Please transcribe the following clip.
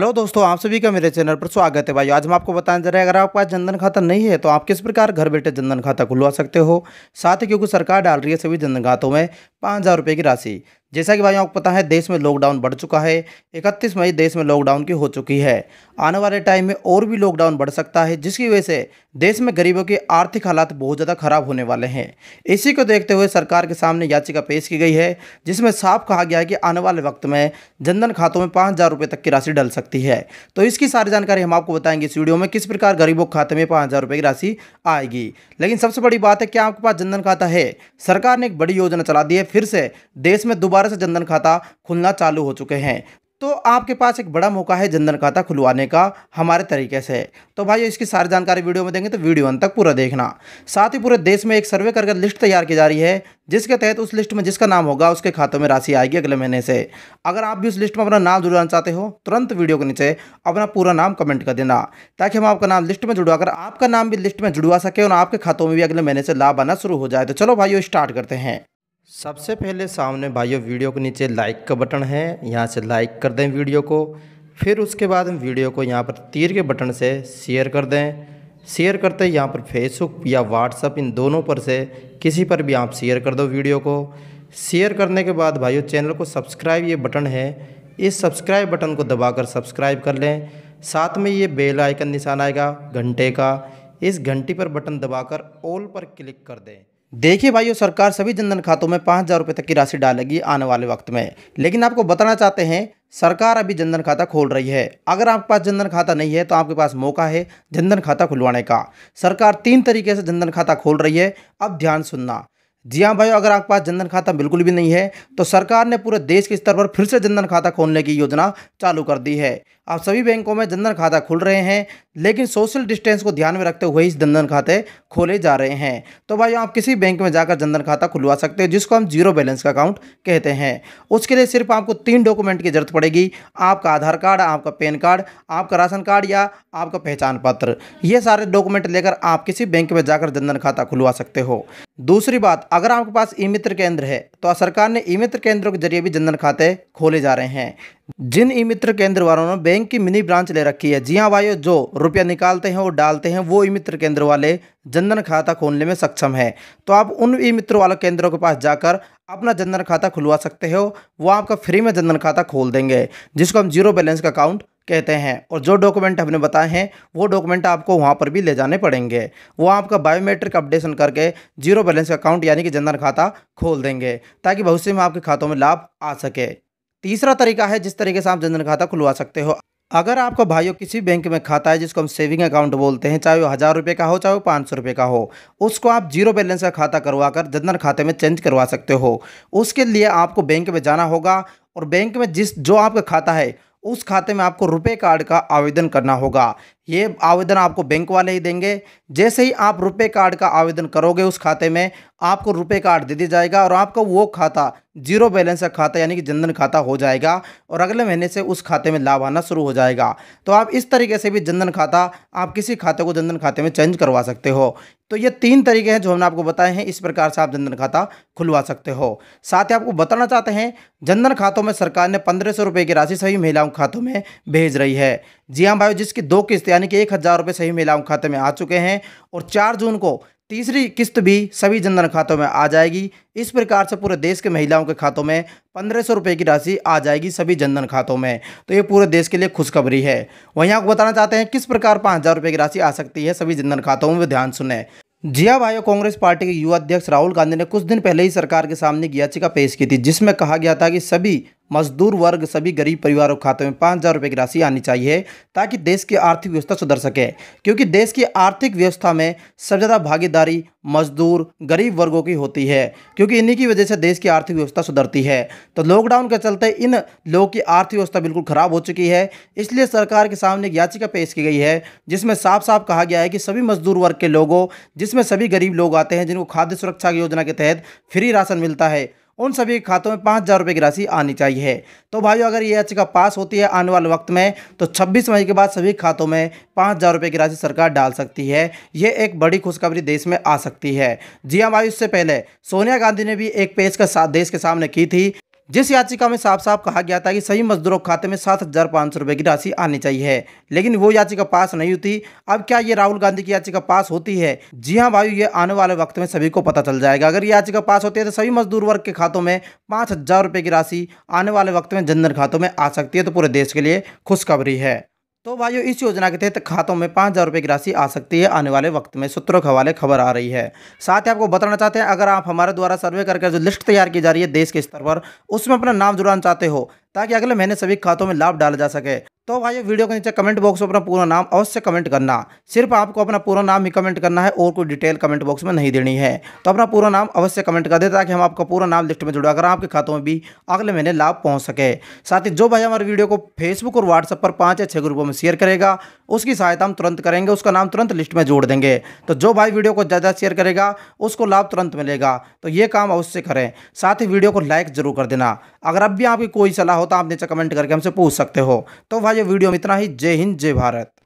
hello दोस्तों आप सभी का मेरे चैनल पर स्वागत है भाई आज हम आपको बताने जा रहे हैं अगर आपके पास जनधन खाता नहीं है तो आप किस प्रकार घर बैठे जनधन खाता खुलवा सकते हो साथ ही क्योंकि सरकार डाल रही है सभी जनधन खातों में पाँच हज़ार रुपये की राशि जैसा कि भाई आपको पता है देश में लॉकडाउन बढ़ चुका है 31 मई देश में लॉकडाउन की हो चुकी है आने वाले टाइम में और भी लॉकडाउन बढ़ सकता है जिसकी वजह से देश में गरीबों के आर्थिक हालात बहुत ज़्यादा खराब होने वाले हैं इसी को देखते हुए सरकार के सामने याचिका पेश की गई है जिसमें साफ कहा गया है कि आने वाले वक्त में जनधन खातों में पाँच हज़ार रुपये तक की राशि डल सकती है तो इसकी सारी जानकारी हम आपको बताएंगे इस वीडियो में किस प्रकार गरीबों के खाते में पाँच हज़ार रुपये की राशि आएगी लेकिन सबसे बड़ी बात है क्या आपके पास जनधन खाता है सरकार ने एक बड़ी योजना चला दी है फिर से देश में दोबारा दोबारा से जनधन खाता खुलना चालू हो चुके हैं तो आपके पास एक बड़ा मौका है जनधन खाता खुलवाने का हमारे तरीके से तो भाई इसकी सारी जानकारी वीडियो में देंगे तो वीडियो अंत तक पूरा देखना साथ ही पूरे देश में एक सर्वे करके लिस्ट तैयार की जा रही है जिसके तहत उस लिस्ट में जिसका नाम होगा उसके खातों में राशि आएगी अगले महीने से अगर आप भी उस लिस्ट में अपना नाम जुड़वाना चाहते हो तुरंत वीडियो के नीचे अपना पूरा नाम कमेंट कर देना ताकि हम आपका नाम लिस्ट में जुड़वाकर आपका नाम भी लिस्ट में जुड़वा सके और आपके खातों में भी अगले महीने से लाभ आना शुरू हो जाए तो चलो भाई स्टार्ट करते हैं सबसे पहले सामने भाइयों वीडियो के नीचे लाइक का बटन है यहाँ से लाइक कर दें वीडियो को फिर उसके बाद हम वीडियो को यहाँ पर तीर के बटन से शेयर कर दें शेयर करते यहाँ पर फेसबुक या व्हाट्सअप इन दोनों पर से किसी पर भी आप शेयर कर दो वीडियो को शेयर करने के बाद भाइयों चैनल को सब्सक्राइब ये बटन है इस सब्सक्राइब बटन को दबाकर सब्सक्राइब कर लें साथ में ये बेल आइकन निशान आएगा घंटे का इस घंटी पर बटन दबाकर ऑल पर क्लिक कर दें देखिए भाइयों सरकार सभी जनधन खातों में पाँच हज़ार रुपये तक की राशि डालेगी आने वाले वक्त में लेकिन आपको बताना चाहते हैं सरकार अभी जनधन खाता खोल रही है अगर आपके पास जनधन खाता नहीं है तो आपके पास मौका है जनधन खाता खुलवाने का सरकार तीन तरीके से जनधन खाता खोल रही है अब ध्यान सुनना जी हाँ भाइयों अगर आपके पास जनधन खाता बिल्कुल भी नहीं है तो सरकार ने पूरे देश के स्तर पर फिर से जनधन खाता खोलने की योजना चालू कर दी है आप सभी बैंकों में जनधन खाता खुल रहे हैं लेकिन सोशल डिस्टेंस को ध्यान में रखते हुए ही जनधन खाते खोले जा रहे हैं तो भाई आप किसी बैंक में जाकर जनधन खाता खुलवा सकते हो जिसको हम जीरो बैलेंस का अकाउंट कहते हैं उसके लिए सिर्फ आपको तीन डॉक्यूमेंट की जरूरत पड़ेगी आपका आधार कार्ड आपका पैन कार्ड आपका राशन कार्ड या आपका पहचान पत्र ये सारे डॉक्यूमेंट लेकर आप किसी बैंक में जाकर जनधन खाता खुलवा सकते हो दूसरी बात अगर आपके पास ई मित्र केंद्र है तो सरकार ने ई मित्र केंद्रों के जरिए भी जनधन खाते खोले जा रहे हैं जिन ई मित्र केंद्र वालों ने बैंक की मिनी ब्रांच ले रखी है जी हाँ भाई जो रुपया निकालते हैं और डालते हैं वो ई मित्र केंद्र वाले जनधन खाता खोलने में सक्षम है तो आप उन ई मित्र वाले केंद्रों के पास जाकर अपना जनधन खाता खुलवा सकते हो वो आपका फ्री में जनधन खाता खोल देंगे जिसको हम जीरो बैलेंस का अकाउंट कहते हैं और जो डॉक्यूमेंट हमने बताए हैं वो डॉक्यूमेंट आपको वहाँ पर भी ले जाने पड़ेंगे वो आपका बायोमेट्रिक अपडेशन करके जीरो बैलेंस अकाउंट यानी कि जनधन खाता खोल देंगे ताकि भविष्य में आपके खातों में लाभ आ सके तीसरा तरीका है जिस तरीके से आप जनधन खाता खुलवा सकते हो अगर आपका भाइयों किसी बैंक में खाता है जिसको हम सेविंग अकाउंट बोलते हैं चाहे वो हज़ार रुपये का हो चाहे वो पाँच सौ रुपये का हो उसको आप जीरो बैलेंस का खाता करवा कर जनधन खाते में चेंज करवा सकते हो उसके लिए आपको बैंक में जाना होगा और बैंक में जिस जो आपका खाता है उस खाते में आपको रुपए कार्ड का आवेदन करना होगा ये आवेदन आपको बैंक वाले ही देंगे जैसे ही आप रुपए कार्ड का आवेदन करोगे उस खाते में आपको रुपए कार्ड दे दिया जाएगा और आपका वो खाता जीरो बैलेंस का खाता यानी कि जनधन खाता हो जाएगा और अगले महीने से उस खाते में लाभ आना शुरू हो जाएगा तो आप इस तरीके से भी जनधन खाता आप किसी खाते को जनधन खाते में चेंज करवा सकते हो तो ये तीन तरीके हैं जो हमने आपको बताए हैं इस प्रकार से आप जनधन खाता खुलवा सकते हो साथ ही आपको बताना चाहते हैं जनधन खातों में सरकार ने पंद्रह सौ रुपये की राशि सभी महिलाओं खातों में भेज रही है जी हाँ भाई जिसकी दो किस्त यानी कि एक हज़ार रुपये सही महिलाओं खाते में आ चुके हैं और चार जून को तीसरी किस्त भी सभी जनधन खातों में आ जाएगी इस प्रकार से पूरे देश के महिलाओं के खातों में पंद्रह सौ रुपये की राशि आ जाएगी सभी जनधन खातों में तो ये पूरे देश के लिए खुशखबरी है वहीं आपको बताना चाहते हैं किस प्रकार पाँच हज़ार की राशि आ सकती है सभी जनधन खातों में ध्यान सुने जिया हाँ भाइयों कांग्रेस पार्टी के युवा अध्यक्ष राहुल गांधी ने कुछ दिन पहले ही सरकार के सामने एक याचिका पेश की थी जिसमें कहा गया था कि सभी मजदूर वर्ग सभी गरीब परिवारों के खाते में पाँच हज़ार रुपये की राशि आनी चाहिए ताकि देश की आर्थिक व्यवस्था सुधर सके क्योंकि देश की आर्थिक व्यवस्था में सबसे ज़्यादा भागीदारी मजदूर गरीब वर्गों की होती है क्योंकि इन्हीं की वजह से देश की आर्थिक व्यवस्था सुधरती है तो लॉकडाउन के चलते इन लोगों की आर्थिक व्यवस्था बिल्कुल ख़राब हो चुकी है इसलिए सरकार के सामने एक याचिका पेश की गई है जिसमें साफ साफ कहा गया है कि सभी मजदूर वर्ग के लोगों जिसमें सभी गरीब लोग आते हैं जिनको खाद्य सुरक्षा योजना के तहत फ्री राशन मिलता है उन सभी खातों में पाँच हज़ार रुपये की राशि आनी चाहिए तो भाइयों अगर ये याचिका पास होती है आने वाले वक्त में तो छब्बीस मई के बाद सभी खातों में पाँच हज़ार रुपये की राशि सरकार डाल सकती है ये एक बड़ी खुशखबरी देश में आ सकती है जी हाँ भाई उससे पहले सोनिया गांधी ने भी एक पेश का देश के सामने की थी जिस याचिका में साफ साफ कहा गया था कि सभी मजदूरों के खाते में सात हज़ार पाँच सौ रुपये की राशि आनी चाहिए लेकिन वो याचिका पास नहीं होती अब क्या ये राहुल गांधी की याचिका पास होती है जी हाँ भाई ये आने वाले वक्त में सभी को पता चल जाएगा अगर ये याचिका पास होती है तो सभी मजदूर वर्ग के खातों में पाँच हज़ार रुपये की राशि आने वाले वक्त में जनधन खातों में आ सकती है तो पूरे देश के लिए खुशखबरी है तो भाइयों इस योजना के तहत खातों में पाँच हज़ार रुपये की राशि आ सकती है आने वाले वक्त में सूत्रों के हवाले खबर आ रही है साथ ही आपको बताना चाहते हैं अगर आप हमारे द्वारा सर्वे करके जो लिस्ट तैयार की जा रही है देश के स्तर पर उसमें अपना नाम जुड़ाना चाहते हो ताकि अगले महीने सभी खातों में लाभ डाला जा सके तो भाई वीडियो के नीचे कमेंट बॉक्स में अपना पूरा नाम अवश्य कमेंट करना सिर्फ आपको अपना पूरा नाम ही कमेंट करना है और कोई डिटेल कमेंट बॉक्स में नहीं देनी है तो अपना पूरा नाम अवश्य कमेंट कर दे ताकि हम आपका पूरा नाम लिस्ट में जुड़ा कर आपके खातों में भी अगले महीने लाभ पहुंच सके साथ ही जो भाई हमारे वीडियो को फेसबुक और व्हाट्सएप पर पाँच या छः ग्रुपों में शेयर करेगा उसकी सहायता हम तुरंत करेंगे उसका नाम तुरंत लिस्ट में जोड़ देंगे तो जो भाई वीडियो को ज़्यादा शेयर करेगा उसको लाभ तुरंत मिलेगा तो ये काम अवश्य करें साथ ही वीडियो को लाइक जरूर कर देना अगर अब भी आपकी कोई सलाह हो तो आप नीचे कमेंट करके हमसे पूछ सकते हो तो भाई आज वीडियो में इतना ही जय हिंद जय भारत